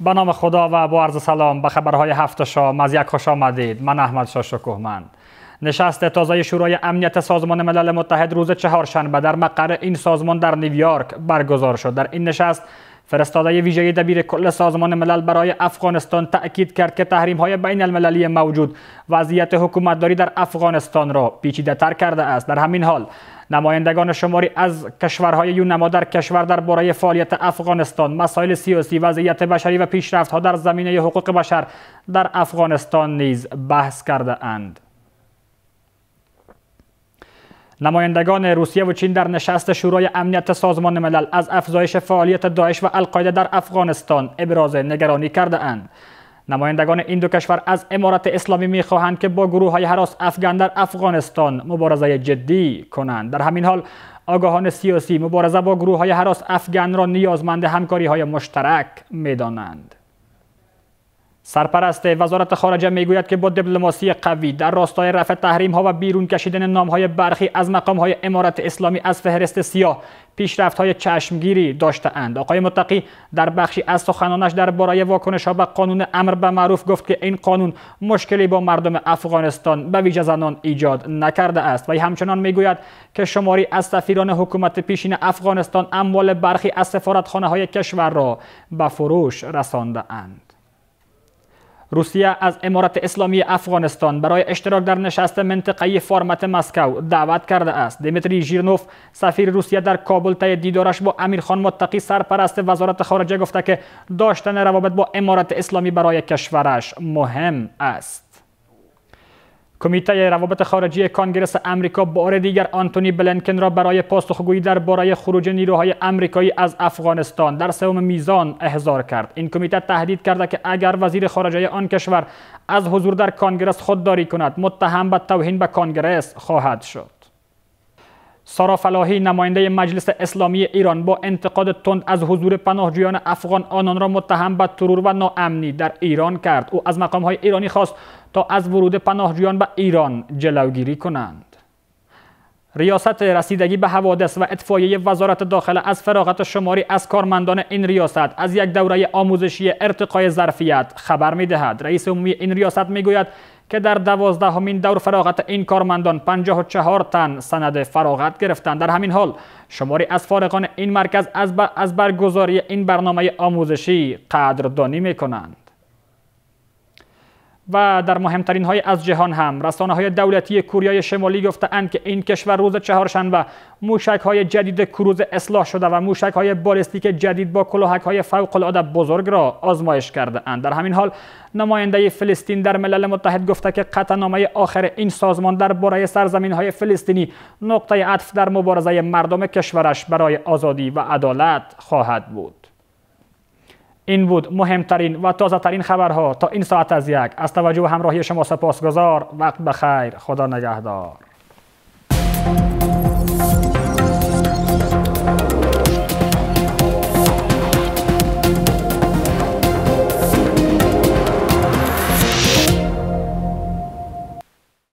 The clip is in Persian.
به نام خدا و با عرض سلام به خبرهای هفته شام از یک خوش آمدید من احمد شاه من نشست تازه شورای امنیت سازمان ملل متحد روز چهارشنبه در مقر این سازمان در نیویورک برگزار شد در این نشست فرستاده ویژه دبیر کل سازمان ملل برای افغانستان تأکید کرد که تحریم های بین المللی موجود وضعیت حکومتداری در افغانستان را پیچیده تر کرده است در همین حال نمایندگان شماری از کشورهای یونما در کشور درباره فعالیت افغانستان مسائل سیاسی وضعیت بشری و ها در زمینه حقوق بشر در افغانستان نیز بحث کرده اند نمایندگان روسیه و چین در نشست شورای امنیت سازمان ملل از افزایش فعالیت داعش و القاعده در افغانستان ابراز نگرانی کرده اند. نمایندگان این دو کشور از امارت اسلامی خواهند که با گروه های حراس افغان در افغانستان مبارزه جدی کنند در همین حال آگاهان سیاسی مبارزه با گروه های حراس افغان را نیازمند همکاری های مشترک دانند. سرپرست وزارت خارجه میگوید که با دیپلماسی قوی در راستای رفع تحریم ها و بیرون کشیدن نام های برخی از مقام های امارت اسلامی از فهرست سیاه پیشرفت های چشمگیری داشته اند. آقای متقی در بخشی از سخنانش درباره واکنش ها به قانون امر به معروف گفت که این قانون مشکلی با مردم افغانستان به ویژه زنان ایجاد نکرده است و همچنان میگوید که شماری از سفیران حکومت پیشین افغانستان اموال برخی از سفارتخانه های کشور را به فروش رسانده اند. روسیه از امارت اسلامی افغانستان برای اشتراک در نشست منطقه فرمت مسکو دعوت کرده است دیمتری ژیرنوف سفیر روسیه در کابل تای دیدارش با امیرخان متقی سرپرست وزارت خارجه گفته که داشتن روابط با امارت اسلامی برای کشورش مهم است کمیته روابط خارجی کانگرس امریکا بار دیگر آنتونی بلنکن را برای پاسخگویی درباره خروج نیروهای امریکایی از افغانستان در سوم میزان احضار کرد این کمیته تهدید کرده که اگر وزیر خارجه آن کشور از حضور در کانگرس خودداری کند متهم به توهین به کانگرس خواهد شد سارا فلاحی نماینده مجلس اسلامی ایران با انتقاد تند از حضور پناهجویان افغان آنان را متهم به ترور و ناامنی در ایران کرد او از مقامهای ایرانی خواست تا از ورود پناهجویان به ایران جلوگیری کنند ریاست رسیدگی به حوادث و اطفایه وزارت داخله از فراغت شماری از کارمندان این ریاست از یک دوره آموزشی ارتقای ظرفیت خبر می دهد. رئیس عمومی این ریاست می گوید که در دوازدهمین دور فراغت این کارمندان 54 تن سند فراغت گرفتند در همین حال شماری از فارغان این مرکز از, برگزاری این برنامه آموزشی قدردانی می کنند و در مهمترین های از جهان هم رسانه های دولتی کوریای شمالی اند که این کشور روز چهارشنبه موشک های جدید کروز اصلاح شده و موشک های بالستیک جدید با کلاهک های فوق العاده بزرگ را آزمایش کرده اند در همین حال نماینده فلسطین در ملل متحد گفته که قطعنامه آخر این سازمان درباره سرزمین های فلسطینی نقطه عطف در مبارزه مردم کشورش برای آزادی و عدالت خواهد بود این بود مهمترین و ترین خبرها تا این ساعت از یک از توجه و همراهی شما سپاسگزار وقت بخیر خدا نگهدار